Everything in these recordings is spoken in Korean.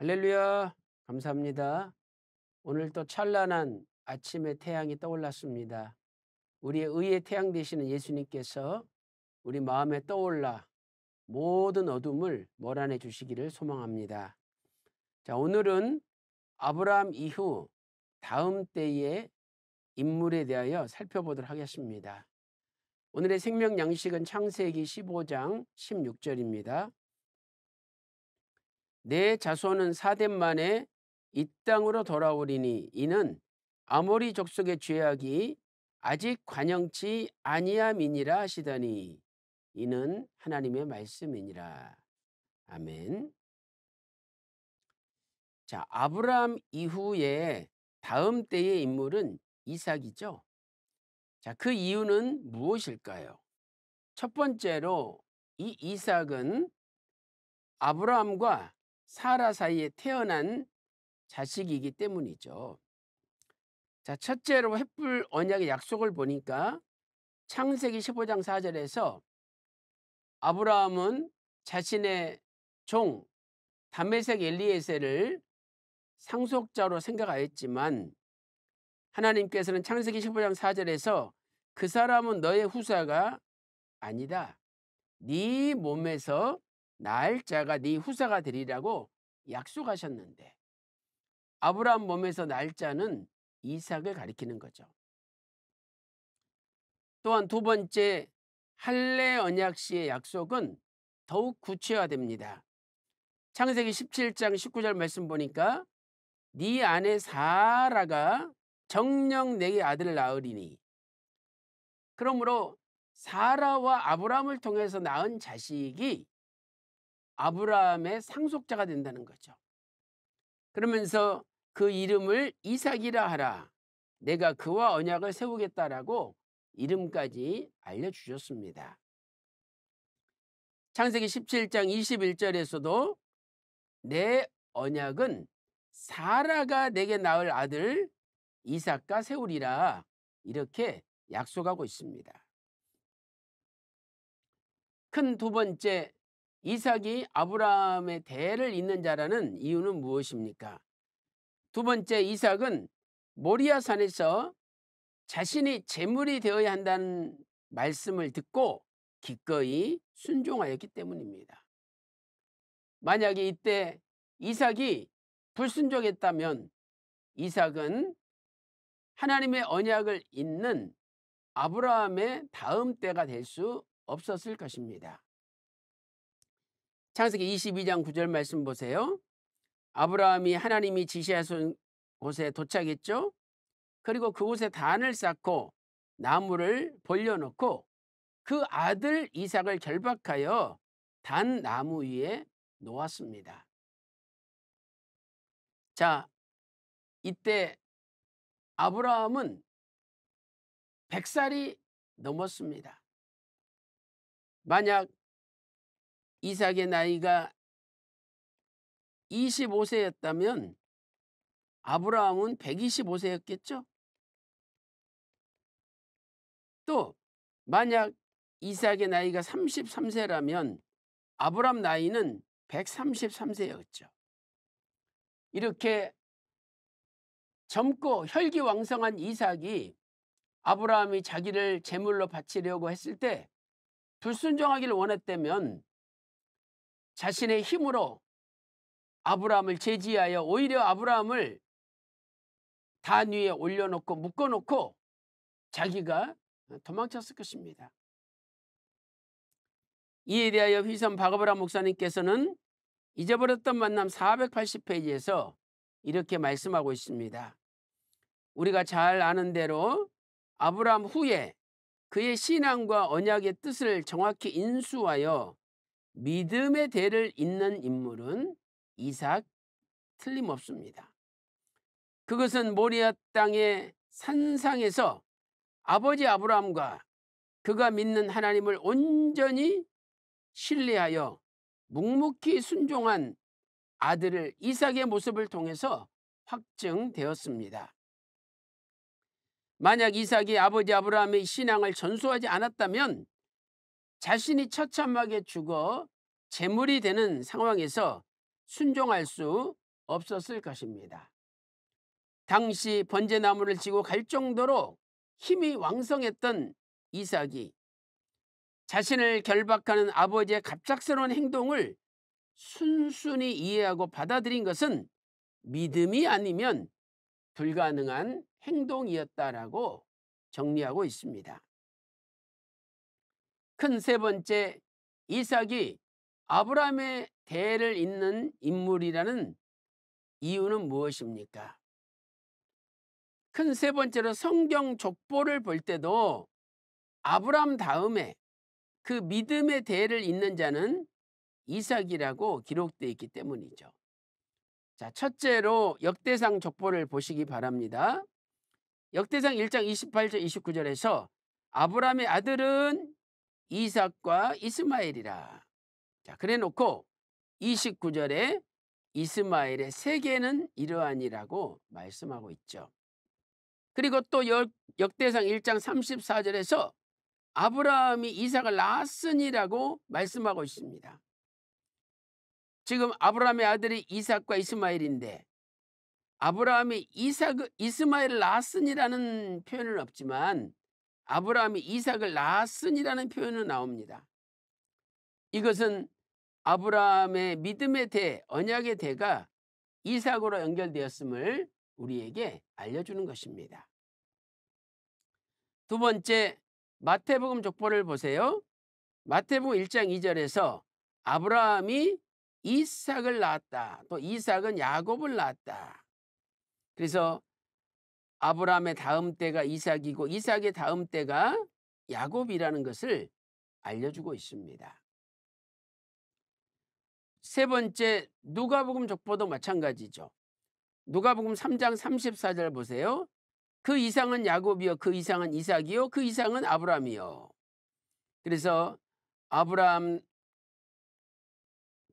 할렐루야. 감사합니다. 오늘 또 찬란한 아침의 태양이 떠올랐습니다. 우리의 의의 태양 되시는 예수님께서 우리 마음에 떠올라 모든 어둠을 몰아내 주시기를 소망합니다. 자, 오늘은 아브라함 이후 다음 때의 인물에 대하여 살펴보도록 하겠습니다. 오늘의 생명 양식은 창세기 15장 16절입니다. 내 자손은 사대 만에 이 땅으로 돌아오리니 이는 아모리 족속의 죄악이 아직 관영치 아니함이니라 하시더니 이는 하나님의 말씀이니라. 아멘. 자, 아브라함 이후에 다음 때의 인물은 이삭이죠. 자, 그 이유는 무엇일까요? 첫 번째로 이 이삭은 아브라함과 사라 사이에 태어난 자식이기 때문이죠. 자, 첫째로 횃불 언약의 약속을 보니까 창세기 15장 4절에서 아브라함은 자신의 종 다메섹 엘리에셀을 상속자로 생각하였지만 하나님께서는 창세기 15장 4절에서 그 사람은 너의 후사가 아니다. 네 몸에서 날짜가네 후사가 되리라고 약속하셨는데 아브라함 몸에서 날짜는 이삭을 가리키는 거죠. 또한 두 번째 할례 언약 시의 약속은 더욱 구체화됩니다. 창세기 17장 19절 말씀 보니까 네 아내 사라가 정령 내게 아들을 낳으리니 그러므로 사라와 아브라함을 통해서 낳은 자식이 아브라함의 상속자가 된다는 거죠. 그러면서 그 이름을 이삭이라 하라. 내가 그와 언약을 세우겠다라고 이름까지 알려주셨습니다. 창세기 17장 21절에서도 내 언약은 사라가 내게 낳을 아들 이삭과 세우리라 이렇게 약속하고 있습니다. 큰 두 번째 이삭이 아브라함의 대를 잇는 자라는 이유는 무엇입니까? 두 번째 이삭은 모리아 산에서 자신이 제물이 되어야 한다는 말씀을 듣고 기꺼이 순종하였기 때문입니다. 만약에 이때 이삭이 불순종했다면 이삭은 하나님의 언약을 잇는 아브라함의 다음 때가 될 수 없었을 것입니다. 창세기 22장 9절 말씀 보세요. 아브라함이 하나님이 지시하신 곳에 도착했죠. 그리고 그곳에 단을 쌓고 나무를 벌려놓고 그 아들 이삭을 결박하여 단 나무 위에 놓았습니다. 자, 이때 아브라함은 백살이 넘었습니다. 만약 이삭의 나이가 25세였다면 아브라함은 125세였겠죠? 또 만약 이삭의 나이가 33세라면 아브라함 나이는 133세였죠. 이렇게 젊고 혈기왕성한 이삭이 아브라함이 자기를 제물로 바치려고 했을 때 불순종하기를 원했다면 자신의 힘으로 아브라함을 제지하여 오히려 아브라함을 단 위에 올려놓고 묶어놓고 자기가 도망쳤을 것입니다. 이에 대하여 휘선 바가브라 목사님께서는 잊어버렸던 만남 480페이지에서 이렇게 말씀하고 있습니다. 우리가 잘 아는 대로 아브라함 후에 그의 신앙과 언약의 뜻을 정확히 인수하여 믿음의 대를 잇는 인물은 이삭 틀림없습니다. 그것은 모리아 땅의 산상에서 아버지 아브라함과 그가 믿는 하나님을 온전히 신뢰하여 묵묵히 순종한 아들을 이삭의 모습을 통해서 확증되었습니다. 만약 이삭이 아버지 아브라함의 신앙을 전수하지 않았다면 자신이 처참하게 죽어 재물이 되는 상황에서 순종할 수 없었을 것입니다. 당시 번제나무를 지고 갈 정도로 힘이 왕성했던 이삭이 자신을 결박하는 아버지의 갑작스러운 행동을 순순히 이해하고 받아들인 것은 믿음이 아니면 불가능한 행동이었다라고 정리하고 있습니다. 큰세 번째 이삭이 아브라함의 대를 잇는 인물이라는 이유는 무엇입니까? 큰 세 번째로 성경 족보를 볼 때도 아브라함 다음에 그 믿음의 대를 잇는 자는 이삭이라고 기록되어 있기 때문이죠. 자, 첫째로 역대상 족보를 보시기 바랍니다. 역대상 1장 28절 29절에서 아브라함의 아들은 이삭과 이스마엘이라. 자, 그래 놓고 29절에 이스마엘의 세계는 이러하니라고 말씀하고 있죠. 그리고 또 역대상 1장 34절에서 아브라함이 이삭을 낳았으니라고 말씀하고 있습니다. 지금 아브라함의 아들이 이삭과 이스마엘인데 아브라함이 이삭 이스마엘을 낳았으니라는 표현은 없지만 아브라함이 이삭을 낳았으니라는 표현은 나옵니다. 이것은 아브라함의 믿음의 대, 언약의 대가 이삭으로 연결되었음을 우리에게 알려주는 것입니다. 두 번째, 마태복음 족보를 보세요. 마태복음 1장 2절에서 아브라함이 이삭을 낳았다. 또 이삭은 야곱을 낳았다. 그래서 아브라함의 다음 때가 이삭이고 이삭의 다음 때가 야곱이라는 것을 알려주고 있습니다. 세 번째 누가복음 족보도 마찬가지죠. 누가복음 3장 34절 보세요. 그 이상은 야곱이요 그 이상은 이삭이요 그 이상은 아브라함이요. 그래서 아브라함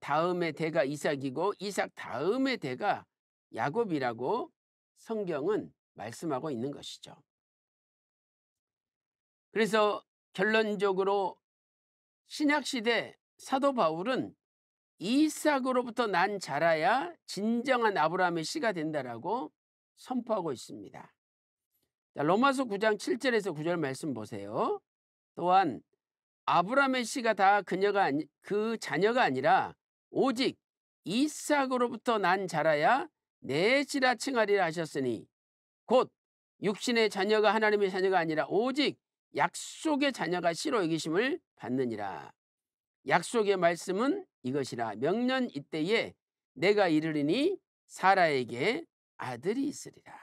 다음의 대가 이삭이고 이삭 다음의 대가 야곱이라고 성경은 말씀하고 있는 것이죠. 그래서 결론적으로 신약시대 사도 바울은 이삭으로부터 난 자라야 진정한 아브라함의 씨가 된다라고 선포하고 있습니다. 로마서 9장 7절에서 9절 말씀 보세요. 또한 아브라함의 씨가 다 그녀가 아니, 그 자녀가 아니라 오직 이삭으로부터 난 자라야 내 씨라 칭하리라 하셨으니 곧 육신의 자녀가 하나님의 자녀가 아니라 오직 약속의 자녀가 씨로 여기심을 받느니라. 약속의 말씀은 이것이라 명년 이때에 내가 이르리니 사라에게 아들이 있으리라.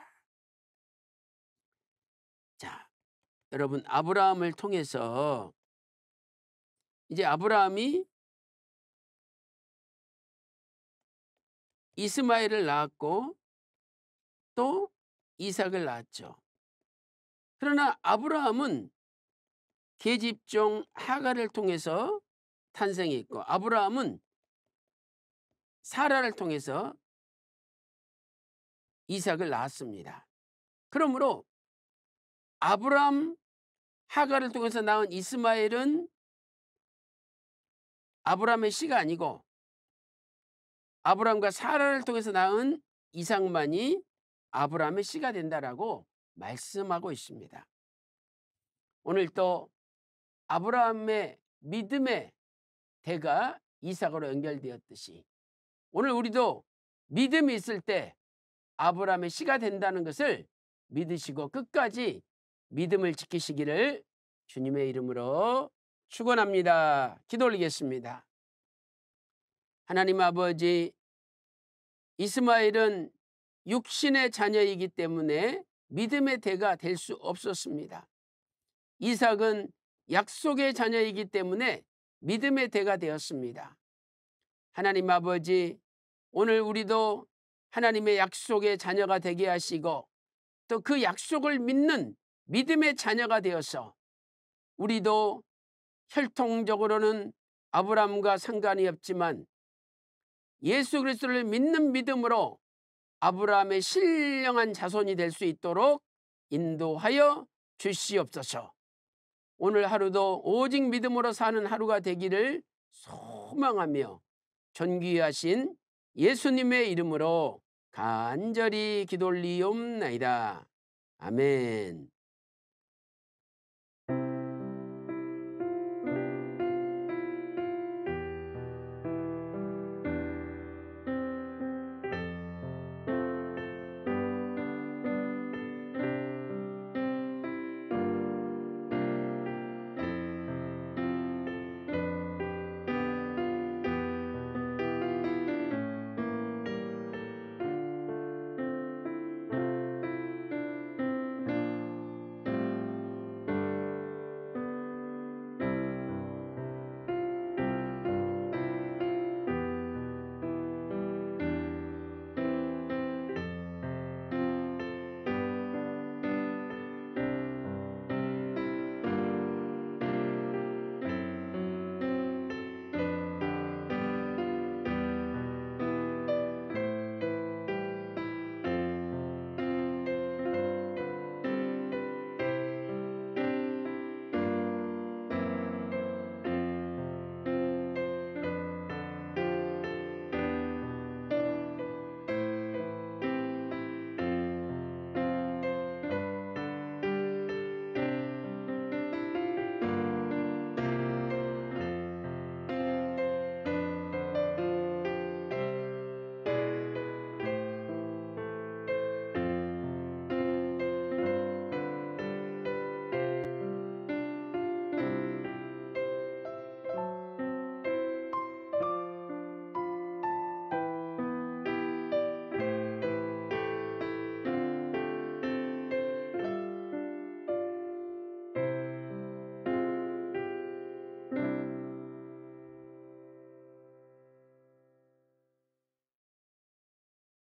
자, 여러분 아브라함을 통해서 이제 아브라함이 이스마엘을 낳았고 또 이삭을 낳았죠. 그러나 아브라함은 계집종 하가를 통해서 탄생했고 아브라함은 사라를 통해서 이삭을 낳았습니다. 그러므로 아브라함 하가를 통해서 낳은 이스마엘은 아브라함의 씨가 아니고 아브라함과 사라를 통해서 낳은 이삭만이 아브라함의 씨가 된다라고 말씀하고 있습니다. 오늘 또 아브라함의 믿음의 대가 이삭으로 연결되었듯이 오늘 우리도 믿음이 있을 때 아브라함의 씨가 된다는 것을 믿으시고 끝까지 믿음을 지키시기를 주님의 이름으로 축원합니다. 기도 올리겠습니다. 하나님 아버지 이스마엘은 육신의 자녀이기 때문에 믿음의 대가 될 수 없었습니다. 이삭은 약속의 자녀이기 때문에 믿음의 대가 되었습니다. 하나님 아버지, 오늘 우리도 하나님의 약속의 자녀가 되게 하시고 또 그 약속을 믿는 믿음의 자녀가 되어서 우리도 혈통적으로는 아브라함과 상관이 없지만 예수 그리스도를 믿는 믿음으로 아브라함의 신령한 자손이 될 수 있도록 인도하여 주시옵소서. 오늘 하루도 오직 믿음으로 사는 하루가 되기를 소망하며 존귀하신 예수님의 이름으로 간절히 기돌리옵나이다. 아멘.